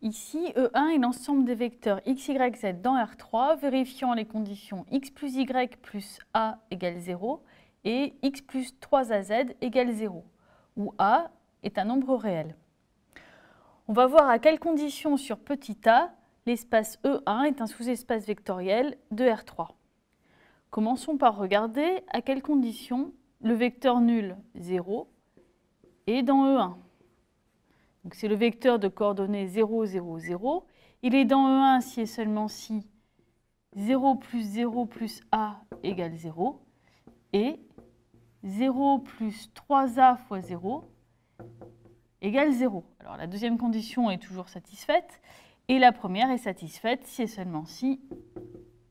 Ici, E1 est l'ensemble des vecteurs x, y, z dans R3, vérifiant les conditions x plus y plus a égale 0 et x plus 3az égale 0, où a est un nombre réel. On va voir à quelles conditions sur petit a, l'espace E1 est un sous-espace vectoriel de R3. Commençons par regarder à quelles conditions le vecteur nul 0 est dans E1 c'est le vecteur de coordonnées 0, 0, 0. Il est dans E1 si et seulement si 0 plus 0 plus A égale 0. Et 0 plus 3A fois 0 égale 0. Alors la deuxième condition est toujours satisfaite. Et la première est satisfaite si et seulement si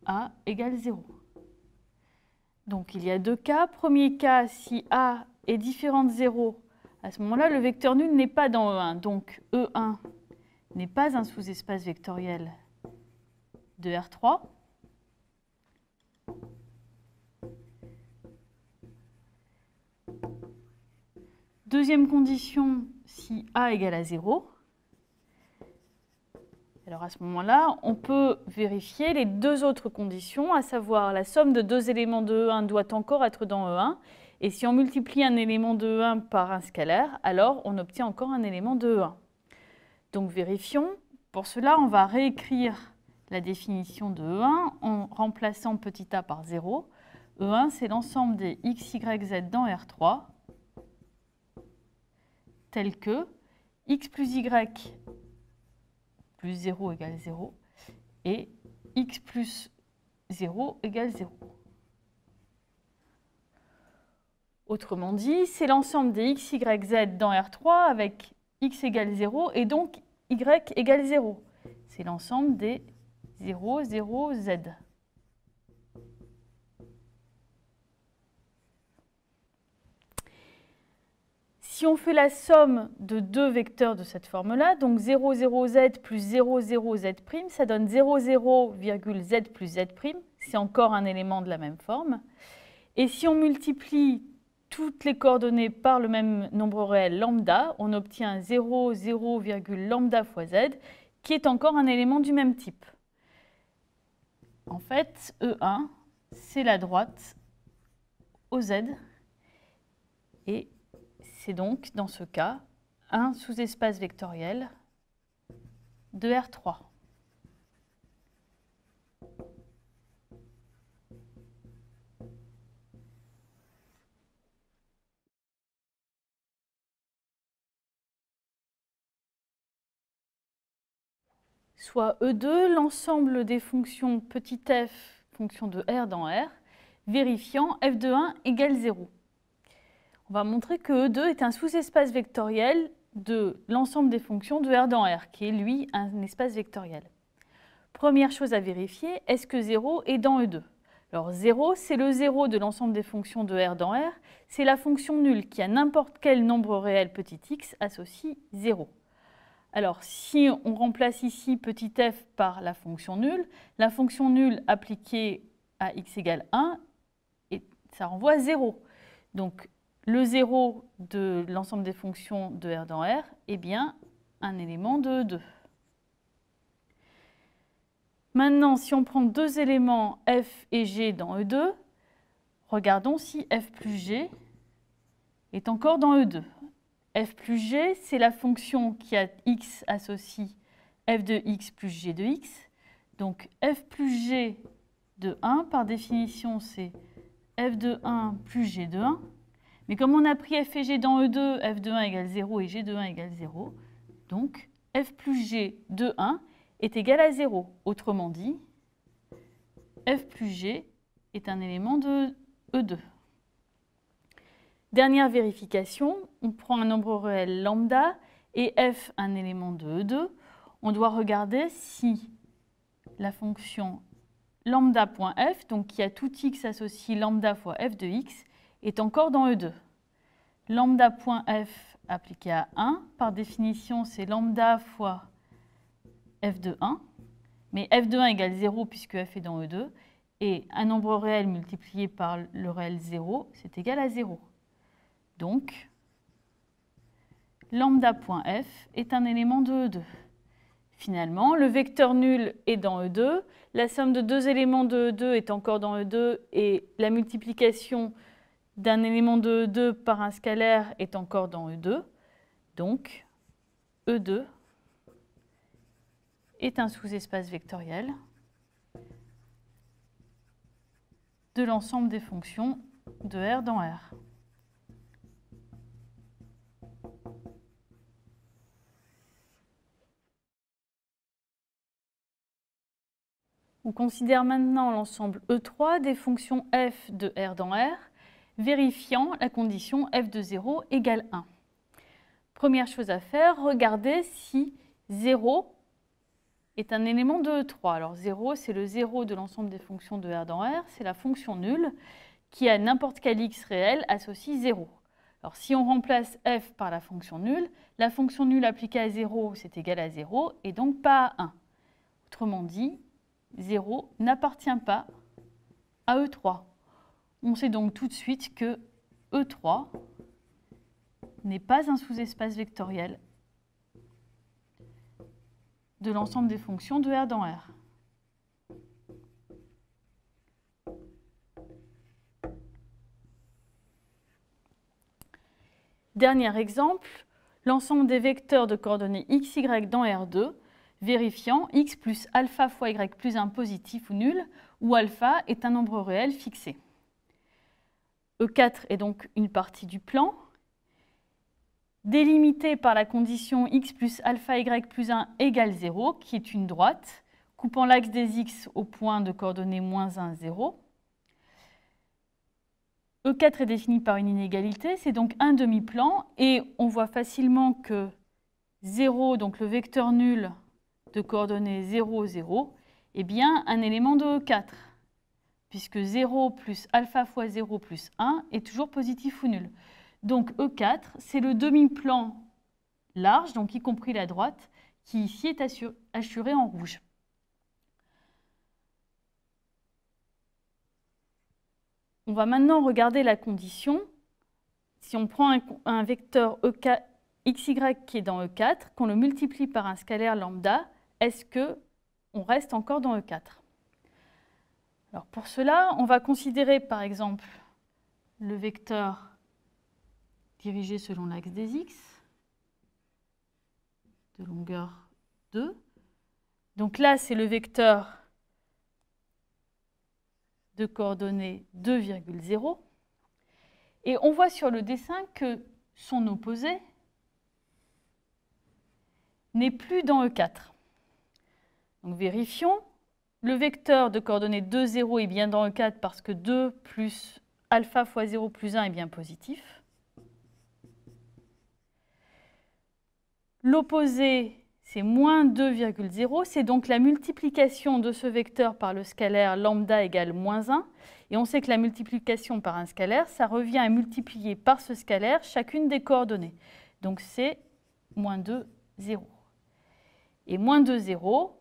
A égale 0. Donc il y a deux cas. Premier cas, si A est différent de 0, à ce moment-là, le vecteur nul n'est pas dans E1. Donc E1 n'est pas un sous-espace vectoriel de R3. Deuxième condition, si A égale à 0. Alors à ce moment-là, on peut vérifier les deux autres conditions, à savoir la somme de deux éléments de E1 doit encore être dans E1 et si on multiplie un élément de e 1 par un scalaire, alors on obtient encore un élément de e 1. Donc vérifions. Pour cela, on va réécrire la définition de E1 en remplaçant petit a par 0. E1, c'est l'ensemble des x, y, z dans R3, tel que x plus y plus 0 égale 0 et x plus 0 égale 0. Autrement dit, c'est l'ensemble des x, y, z dans R3 avec x égale 0 et donc y égale 0. C'est l'ensemble des 0, 0, z. Si on fait la somme de deux vecteurs de cette forme-là, donc 0, 0, z plus 0, 0, z ça donne 0, 0, z plus z C'est encore un élément de la même forme. Et si on multiplie toutes les coordonnées par le même nombre réel lambda, on obtient 0, 0, lambda fois z, qui est encore un élément du même type. En fait, E1, c'est la droite z, et c'est donc, dans ce cas, un sous-espace vectoriel de R3. soit E2, l'ensemble des fonctions f, fonction de R dans R, vérifiant f de 1 égale 0. On va montrer que E2 est un sous-espace vectoriel de l'ensemble des fonctions de R dans R, qui est lui un espace vectoriel. Première chose à vérifier, est-ce que 0 est dans E2 Alors 0, c'est le 0 de l'ensemble des fonctions de R dans R, c'est la fonction nulle qui à n'importe quel nombre réel petit x associe 0. Alors, si on remplace ici petit f par la fonction nulle, la fonction nulle appliquée à x égale 1, ça renvoie 0. Donc, le 0 de l'ensemble des fonctions de R dans R est bien un élément de e 2. Maintenant, si on prend deux éléments f et g dans E2, regardons si f plus g est encore dans E2 f plus g, c'est la fonction qui a x associe f de x plus g de x. Donc f plus g de 1, par définition, c'est f de 1 plus g de 1. Mais comme on a pris f et g dans E2, f de 1 égale 0 et g de 1 égale 0, donc f plus g de 1 est égal à 0. Autrement dit, f plus g est un élément de E2. Dernière vérification, on prend un nombre réel lambda et f un élément de E2. On doit regarder si la fonction lambda.f, donc qui a tout x associé lambda fois f de x, est encore dans E2. Lambda.f appliqué à 1, par définition, c'est lambda fois f de 1, mais f de 1 égale 0 puisque f est dans E2, et un nombre réel multiplié par le réel 0, c'est égal à 0. Donc, lambda.f est un élément de E2. Finalement, le vecteur nul est dans E2, la somme de deux éléments de E2 est encore dans E2 et la multiplication d'un élément de E2 par un scalaire est encore dans E2. Donc, E2 est un sous-espace vectoriel de l'ensemble des fonctions de R dans R. On considère maintenant l'ensemble E3 des fonctions f de R dans R, vérifiant la condition f de 0 égale 1. Première chose à faire, regardez si 0 est un élément de E3. Alors 0, c'est le 0 de l'ensemble des fonctions de R dans R, c'est la fonction nulle qui à n'importe quel x réel associe 0. Alors si on remplace f par la fonction nulle, la fonction nulle appliquée à 0, c'est égal à 0 et donc pas à 1. Autrement dit, 0 n'appartient pas à E3. On sait donc tout de suite que E3 n'est pas un sous-espace vectoriel de l'ensemble des fonctions de R dans R. Dernier exemple, l'ensemble des vecteurs de coordonnées x, y dans R2 vérifiant x plus alpha fois y plus 1 positif ou nul, où alpha est un nombre réel fixé. E4 est donc une partie du plan, délimitée par la condition x plus alpha y plus 1 égale 0, qui est une droite, coupant l'axe des x au point de coordonnées moins 1, 0. E4 est défini par une inégalité, c'est donc un demi-plan, et on voit facilement que 0, donc le vecteur nul, de coordonnées 0, 0, eh bien un élément de e 4, puisque 0 plus alpha fois 0 plus 1 est toujours positif ou nul. Donc E4, c'est le demi-plan large, donc y compris la droite, qui ici est assuré en rouge. On va maintenant regarder la condition. Si on prend un, vecteur e xy qui est dans E4, qu'on le multiplie par un scalaire lambda, est-ce que on reste encore dans E4 Alors pour cela, on va considérer par exemple le vecteur dirigé selon l'axe des x de longueur 2. Donc là, c'est le vecteur de coordonnées 2,0. Et on voit sur le dessin que son opposé n'est plus dans E4. Donc vérifions. Le vecteur de coordonnées 2, 0 est bien dans le cadre parce que 2 plus alpha fois 0 plus 1 est bien positif. L'opposé, c'est moins 2,0. C'est donc la multiplication de ce vecteur par le scalaire lambda égale moins 1. Et on sait que la multiplication par un scalaire, ça revient à multiplier par ce scalaire chacune des coordonnées. Donc c'est moins 2, 0. Et moins 2, 0,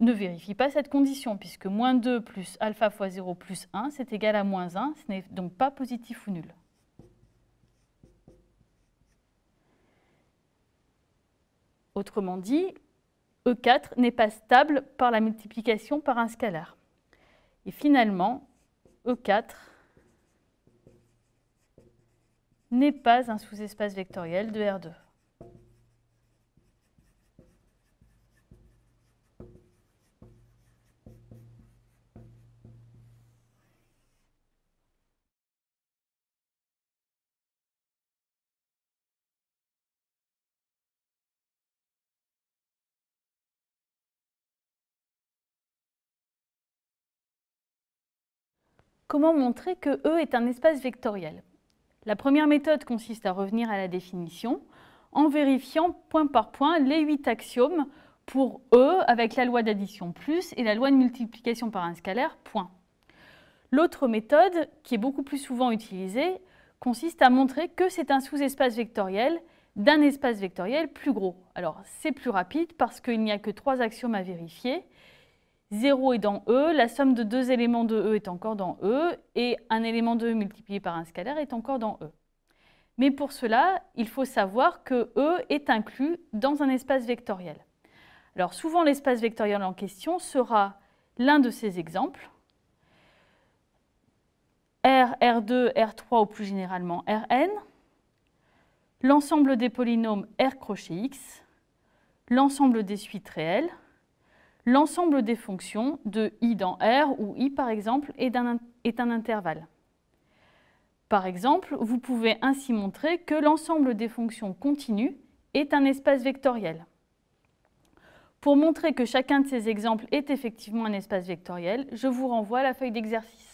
ne vérifie pas cette condition, puisque moins 2 plus alpha fois 0 plus 1, c'est égal à moins 1, ce n'est donc pas positif ou nul. Autrement dit, E4 n'est pas stable par la multiplication par un scalaire. Et finalement, E4 n'est pas un sous-espace vectoriel de R2. comment montrer que E est un espace vectoriel La première méthode consiste à revenir à la définition en vérifiant point par point les huit axiomes pour E avec la loi d'addition plus et la loi de multiplication par un scalaire point. L'autre méthode, qui est beaucoup plus souvent utilisée, consiste à montrer que c'est un sous-espace vectoriel d'un espace vectoriel plus gros. Alors c'est plus rapide parce qu'il n'y a que trois axiomes à vérifier 0 est dans E, la somme de deux éléments de E est encore dans E, et un élément de E multiplié par un scalaire est encore dans E. Mais pour cela, il faut savoir que E est inclus dans un espace vectoriel. Alors souvent, l'espace vectoriel en question sera l'un de ces exemples, R, R2, R3 ou plus généralement Rn, l'ensemble des polynômes R crochet X, l'ensemble des suites réelles, l'ensemble des fonctions de i dans R, ou i par exemple est un, est un intervalle. Par exemple, vous pouvez ainsi montrer que l'ensemble des fonctions continues est un espace vectoriel. Pour montrer que chacun de ces exemples est effectivement un espace vectoriel, je vous renvoie à la feuille d'exercice.